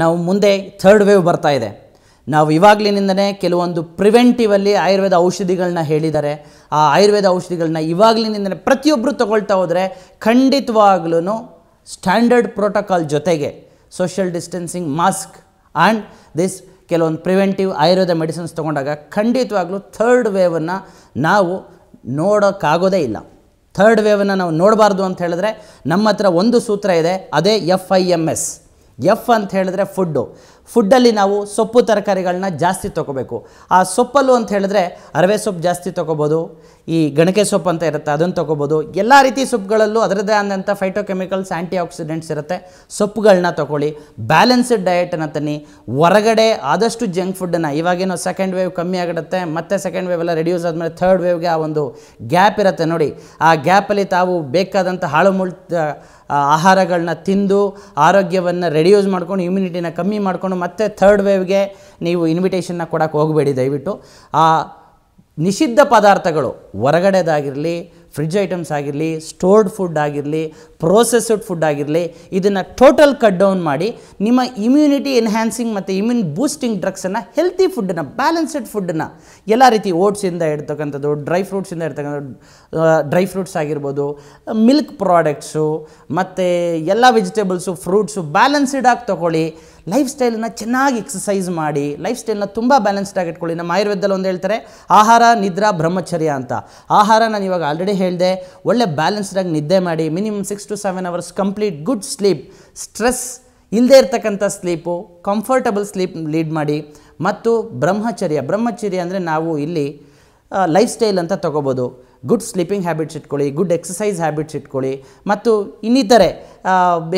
ನಾವು ಮುಂದೆ third wave ಬರ್ತಾ ಇದೆ ನಾವು ಇವಾಗಲಿನಿಂದಲೇ ಕೆಲವೊಂದು ಪ್ರಿವೆಂಟಿವಲ್ಲಿ ಆಯುರ್ವೇದ ಔಷಧಿಗಳನ್ನ ಹೇಳಿದ್ದಾರೆ ಆ ಆಯುರ್ವೇದ ಔಷಧಿಗಳನ್ನ ಇವಾಗಲಿನಿಂದಲೇ ಪ್ರತಿಯೊಬ್ಬರು ತಗೊಳ್ತಾ ಹೋದರೆ ಖಂಡಿತವಾಗ್ಲೂ ಸ್ಟ್ಯಾಂಡರ್ಡ್ ಪ್ರೋಟೋಕಾಲ್ ಜೊತೆಗೆ social distancing mask and this ಕೆಲವೊಂದು ಪ್ರಿವೆಂಟಿವ್ ಆಯುರ್ವೇದ ಮೆಡಿಸಿನ್ಸ್ ತೊಗೊಂಡಾಗ ಖಂಡಿತವಾಗ್ಲೂ ಥರ್ಡ್ ವೇವನ್ನು ನಾವು ನೋಡೋಕ್ಕಾಗೋದೇ ಇಲ್ಲ ಥರ್ಡ್ ವೇವನ್ನು ನಾವು ನೋಡಬಾರ್ದು ಅಂತ ಹೇಳಿದ್ರೆ ನಮ್ಮ ಹತ್ರ ಒಂದು ಸೂತ್ರ ಇದೆ ಅದೇ ಎಫ್ ಐ ಎಮ್ ಎಸ್ ಎಫ್ ಅಂತ ಹೇಳಿದ್ರೆ ಫುಡ್ಡು ಫುಡ್ಡಲ್ಲಿ ನಾವು ಸೊಪ್ಪು ತರಕಾರಿಗಳನ್ನ ಜಾಸ್ತಿ ತೊಗೋಬೇಕು ಆ ಸೊಪ್ಪಲ್ಲು ಅಂತ ಹೇಳಿದ್ರೆ ಅರವೆ ಸೊಪ್ಪು ಜಾಸ್ತಿ ತೊಗೋಬೋದು ಈ ಗಣಕೆ ಸೊಪ್ಪು ಅಂತ ಇರುತ್ತೆ ಅದನ್ನು ತೊಗೋಬೋದು ಎಲ್ಲ ರೀತಿ ಸೊಪ್ಪುಗಳಲ್ಲೂ ಅದರದೇ ಆದಂಥ ಫೈಟೋಕೆಮಿಕಲ್ಸ್ ಆ್ಯಂಟಿ ಆಕ್ಸಿಡೆಂಟ್ಸ್ ಇರುತ್ತೆ ಸೊಪ್ಪುಗಳನ್ನ ತೊಗೊಳ್ಳಿ ಬ್ಯಾಲೆನ್ಸ್ಡ್ ಡಯೆಟನ್ನು ತನ್ನಿ ಹೊರಗಡೆ ಆದಷ್ಟು ಜಂಕ್ ಫುಡ್ಡನ್ನು ಇವಾಗೇನೋ ಸೆಕೆಂಡ್ ವೇವ್ ಕಮ್ಮಿ ಆಗಿಡುತ್ತೆ ಮತ್ತೆ ಸೆಕೆಂಡ್ ವೇವ್ ಎಲ್ಲ ರೆಡ್ಯೂಸ್ ಆದಮೇಲೆ ಥರ್ಡ್ ವೇವ್ಗೆ ಆ ಒಂದು ಗ್ಯಾಪ್ ಇರುತ್ತೆ ನೋಡಿ ಆ ಗ್ಯಾಪಲ್ಲಿ ತಾವು ಬೇಕಾದಂಥ ಹಾಳು ಮುಳ್ ಆಹಾರಗಳನ್ನ ತಿಂದು ಆರೋಗ್ಯವನ್ನು ರೆಡ್ಯೂಸ್ ಮಾಡ್ಕೊಂಡು ಇಮ್ಯುನಿಟಿನ ಕಮ್ಮಿ ಮಾಡ್ಕೊಂಡು ಮತ್ತೆ ಥರ್ಡ್ ವೇವ್ಗೆ ನೀವು ಇನ್ವಿಟೇಷನ್ನ ಕೊಡೋಕ್ಕೆ ಹೋಗಬೇಡಿ ದಯವಿಟ್ಟು ಆ ನಿಷಿದ್ಧ ಪದಾರ್ಥಗಳು ಹೊರಗಡೆದಾಗಿರಲಿ ಫ್ರಿಡ್ಜ್ ಐಟಮ್ಸ್ ಆಗಿರಲಿ ಸ್ಟೋರ್ಡ್ ಫುಡ್ ಆಗಿರಲಿ ಪ್ರೋಸೆಸ್ಡ್ ಫುಡ್ ಆಗಿರಲಿ ಇದನ್ನು ಟೋಟಲ್ ಕಟ್ ಡೌನ್ ಮಾಡಿ ನಿಮ್ಮ ಇಮ್ಯುನಿಟಿ ಎನ್ಹ್ಯಾನ್ಸಿಂಗ್ ಮತ್ತು ಇಮ್ಯೂನ್ ಬೂಸ್ಟಿಂಗ್ ಡ್ರಗ್ಸನ್ನು ಹೆಲ್ತಿ ಫುಡ್ಡನ್ನು ಬ್ಯಾಲೆನ್ಸ್ಡ್ ಫುಡ್ಡನ್ನು ಎಲ್ಲ ರೀತಿ ಓಟ್ಸಿಂದ ಇರ್ತಕ್ಕಂಥದ್ದು ಡ್ರೈ ಫ್ರೂಟ್ಸಿಂದ ಇರ್ತಕ್ಕಂಥದ್ದು ಡ್ರೈ ಫ್ರೂಟ್ಸ್ ಆಗಿರ್ಬೋದು ಮಿಲ್ಕ್ ಪ್ರಾಡಕ್ಟ್ಸು ಮತ್ತು ಎಲ್ಲ ವೆಜಿಟೇಬಲ್ಸು ಫ್ರೂಟ್ಸು ಬ್ಯಾಲೆನ್ಸ್ಡ್ ಆಗಿ ತೊಗೊಳ್ಳಿ ಲೈಫ್ ಸ್ಟೈಲನ್ನ ಚೆನ್ನಾಗಿ ಎಕ್ಸಸೈಸ್ ಮಾಡಿ ಲೈಫ್ ಸ್ಟೈಲನ್ನ ತುಂಬ ಬ್ಯಾಲೆನ್ಸ್ಡ್ ಇಟ್ಕೊಳ್ಳಿ ನಮ್ಮ ಆಯುರ್ವೇದದಲ್ಲಿ ಒಂದು ಹೇಳ್ತಾರೆ ಆಹಾರ ನಿದ್ರಾ ಬ್ರಹ್ಮಚರ್ಯ ಅಂತ ಆಹಾರ ನಾನು ಇವಾಗ ಆಲ್ರೆಡಿ ಹೇಳಿದೆ ಒಳ್ಳೆ ಬ್ಯಾಲೆನ್ಸ್ಡಾಗಿ ನಿದ್ದೆ ಮಾಡಿ minimum six to seven hours complete good sleep stress ಇಲ್ಲದೆ ಇರ್ತಕ್ಕಂಥ ಸ್ಲೀಪು ಕಂಫರ್ಟಬಲ್ ಸ್ಲೀಪ್ ಲೀಡ್ ಮಾಡಿ ಮತ್ತು ಬ್ರಹ್ಮಚರ್ಯ ಬ್ರಹ್ಮಚರ್ಯ ಅಂದರೆ ನಾವು ಇಲ್ಲಿ ಲೈಫ್ ಸ್ಟೈಲ್ ಅಂತ ತೊಗೋಬೋದು ಗುಡ್ ಸ್ಲೀಪಿಂಗ್ ಹ್ಯಾಬಿಟ್ಸ್ ಇಟ್ಕೊಳ್ಳಿ ಗುಡ್ ಎಕ್ಸಸೈಸ್ ಹ್ಯಾಬಿಟ್ಸ್ ಇಟ್ಕೊಳ್ಳಿ ಮತ್ತು ಇನ್ನಿತರೆ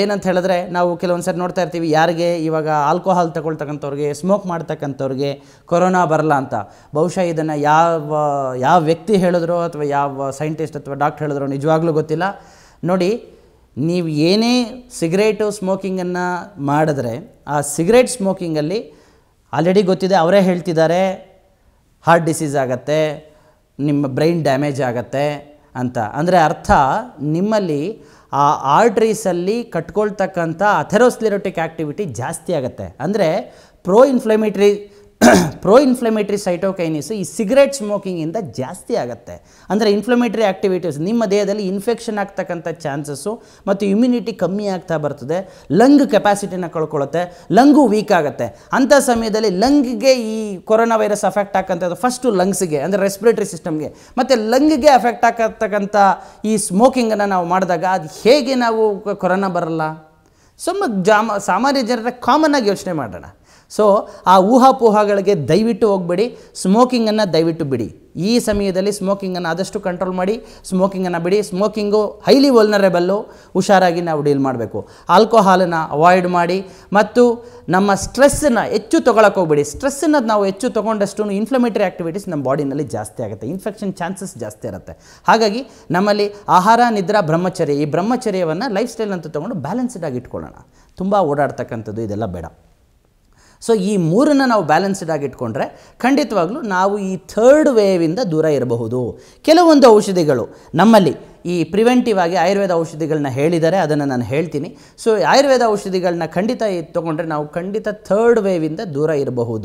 ಏನಂತ ಹೇಳಿದ್ರೆ ನಾವು ಕೆಲವೊಂದು ಸರಿ ನೋಡ್ತಾ ಇರ್ತೀವಿ ಯಾರಿಗೆ ಇವಾಗ ಆಲ್ಕೋಹಾಲ್ ತಗೊಳ್ತಕ್ಕಂಥವ್ರಿಗೆ ಸ್ಮೋಕ್ ಮಾಡ್ತಕ್ಕಂಥವ್ರಿಗೆ ಕೊರೋನಾ ಬರಲ್ಲ ಅಂತ ಬಹುಶಃ ಇದನ್ನು ಯಾವ ಯಾವ ವ್ಯಕ್ತಿ ಹೇಳಿದ್ರು ಅಥವಾ ಯಾವ ಸೈಂಟಿಸ್ಟ್ ಅಥವಾ ಡಾಕ್ಟರ್ ಹೇಳಿದ್ರು ನಿಜವಾಗ್ಲೂ ಗೊತ್ತಿಲ್ಲ ನೋಡಿ ನೀವು ಏನೇ ಸಿಗರೇಟು ಸ್ಮೋಕಿಂಗನ್ನು ಮಾಡಿದ್ರೆ ಆ ಸಿಗರೇಟ್ ಸ್ಮೋಕಿಂಗಲ್ಲಿ ಆಲ್ರೆಡಿ ಗೊತ್ತಿದೆ ಅವರೇ ಹೇಳ್ತಿದ್ದಾರೆ ಹಾರ್ಟ್ ಡಿಸೀಸ್ ಆಗತ್ತೆ ನಿಮ್ಮ ಬ್ರೈನ್ ಡ್ಯಾಮೇಜ್ ಆಗುತ್ತೆ ಅಂತ ಅಂದರೆ ಅರ್ಥ ನಿಮ್ಮಲ್ಲಿ ಆ ಆರ್ಟ್ರೀಸಲ್ಲಿ ಕಟ್ಕೊಳ್ತಕ್ಕಂಥ ಅಥೆರೋಸ್ಲಿರೋಟಿಕ್ ಆ್ಯಕ್ಟಿವಿಟಿ ಜಾಸ್ತಿ ಆಗುತ್ತೆ ಅಂದರೆ pro inflammatory pro inflammatory cytokines ಈ ಸಿಗರೆಟ್ ಸ್ಮೋಕಿಂಗಿಂದ ಜಾಸ್ತಿ ಆಗುತ್ತೆ ಅಂದರೆ ಇನ್ಫ್ಲಮೇಟ್ರಿ ಆ್ಯಕ್ಟಿವಿಟೀಸ್ ನಿಮ್ಮ ದೇಹದಲ್ಲಿ ಇನ್ಫೆಕ್ಷನ್ ಆಗ್ತಕ್ಕಂಥ ಚಾನ್ಸಸ್ಸು ಮತ್ತು ಇಮ್ಯುನಿಟಿ ಕಮ್ಮಿ ಆಗ್ತಾ ಬರ್ತದೆ ಲಂಗ್ ಕೆಪಾಸಿಟಿನ ಕಳ್ಕೊಳ್ಳುತ್ತೆ ಲಂಗು ವೀಕ್ ಆಗುತ್ತೆ ಅಂಥ ಸಮಯದಲ್ಲಿ ಲಂಗ್ಗೆ ಈ ಕೊರೋನಾ ವೈರಸ್ ಅಫೆಕ್ಟ್ ಆಗಂಥದ್ದು ಫಸ್ಟು ಲಂಗ್ಸ್ಗೆ ಅಂದರೆ ರೆಸ್ಪಿರೇಟರಿ ಸಿಸ್ಟಮ್ಗೆ ಮತ್ತು ಲಂಗ್ಗೆ ಅಫೆಕ್ಟ್ ಆಗತಕ್ಕಂಥ ಈ ಸ್ಮೋಕಿಂಗನ್ನು ನಾವು ಮಾಡಿದಾಗ ಅದು ಹೇಗೆ ನಾವು ಕೊರೋನಾ ಬರಲ್ಲ ಸುಮ್ಮ ಜಾಮ ಸಾಮಾನ್ಯ ಜನರ ಕಾಮನ್ ಆಗಿ ಯೋಚನೆ ಮಾಡೋಣ ಸೊ ಆ ಊಹಾಪೋಹಗಳಿಗೆ ದಯವಿಟ್ಟು ಹೋಗಬೇಡಿ ಸ್ಮೋಕಿಂಗನ್ನು ದಯವಿಟ್ಟು ಬಿಡಿ ಈ ಸಮಯದಲ್ಲಿ ಸ್ಮೋಕಿಂಗನ್ನು ಆದಷ್ಟು ಕಂಟ್ರೋಲ್ ಮಾಡಿ ಸ್ಮೋಕಿಂಗನ್ನು ಬಿಡಿ ಸ್ಮೋಕಿಂಗು ಹೈಲಿ ವಲ್ನರೇಬಲ್ಲು ಹುಷಾರಾಗಿ ನಾವು ಡೀಲ್ ಮಾಡಬೇಕು ಆಲ್ಕೋಹಾಲನ್ನು ಅವಾಯ್ಡ್ ಮಾಡಿ ಮತ್ತು ನಮ್ಮ ಸ್ಟ್ರೆಸ್ಸನ್ನು ಹೆಚ್ಚು ತೊಗೊಳಕ್ಕೆ ಹೋಗ್ಬಿಡಿ ಸ್ಟ್ರೆಸ್ಸನ್ನು ನಾವು ಹೆಚ್ಚು ತೊಗೊಂಡಷ್ಟು ಇನ್ಫ್ಲಮೇಟರಿ ಆ್ಯಕ್ಟಿವಿಟೀಸ್ ನಮ್ಮ ಬಾಡಿನಲ್ಲಿ ಜಾಸ್ತಿ ಆಗುತ್ತೆ ಇನ್ಫೆಕ್ಷನ್ ಚಾನ್ಸಸ್ ಜಾಸ್ತಿ ಇರುತ್ತೆ ಹಾಗಾಗಿ ನಮ್ಮಲ್ಲಿ ಆಹಾರ ನಿದ್ರಾ ಬ್ರಹ್ಮಚರ್ಯ ಈ ಬ್ರಹ್ಮಚರ್ಯವನ್ನು ಲೈಫ್ ಸ್ಟೈಲ್ ಅಂತ ತೊಗೊಂಡು ಬ್ಯಾಲೆನ್ಸ್ಡಾಗಿ ಇಟ್ಕೊಳ್ಳೋಣ ತುಂಬ ಓಡಾಡ್ತಕ್ಕಂಥದ್ದು ಇದೆಲ್ಲ ಬೇಡ ಸೊ ಈ ಮೂರನ್ನು ನಾವು ಬ್ಯಾಲೆನ್ಸ್ಡ್ ಆಗಿ ಇಟ್ಕೊಂಡ್ರೆ ಖಂಡಿತವಾಗ್ಲೂ ನಾವು ಈ ಥರ್ಡ್ ವೇವಿಂದ ದೂರ ಇರಬಹುದು ಕೆಲವೊಂದು ಔಷಧಿಗಳು ನಮ್ಮಲ್ಲಿ ಈ ಪ್ರಿವೆಂಟಿವ್ ಆಗಿ ಆಯುರ್ವೇದ ಔಷಧಿಗಳನ್ನ ಹೇಳಿದ್ದಾರೆ ಅದನ್ನು ನಾನು ಹೇಳ್ತೀನಿ ಸೊ ಆಯುರ್ವೇದ ಔಷಧಿಗಳನ್ನ ಖಂಡಿತ ತೊಗೊಂಡ್ರೆ ನಾವು ಖಂಡಿತ ಥರ್ಡ್ ವೇವಿಂದ ದೂರ ಇರಬಹುದು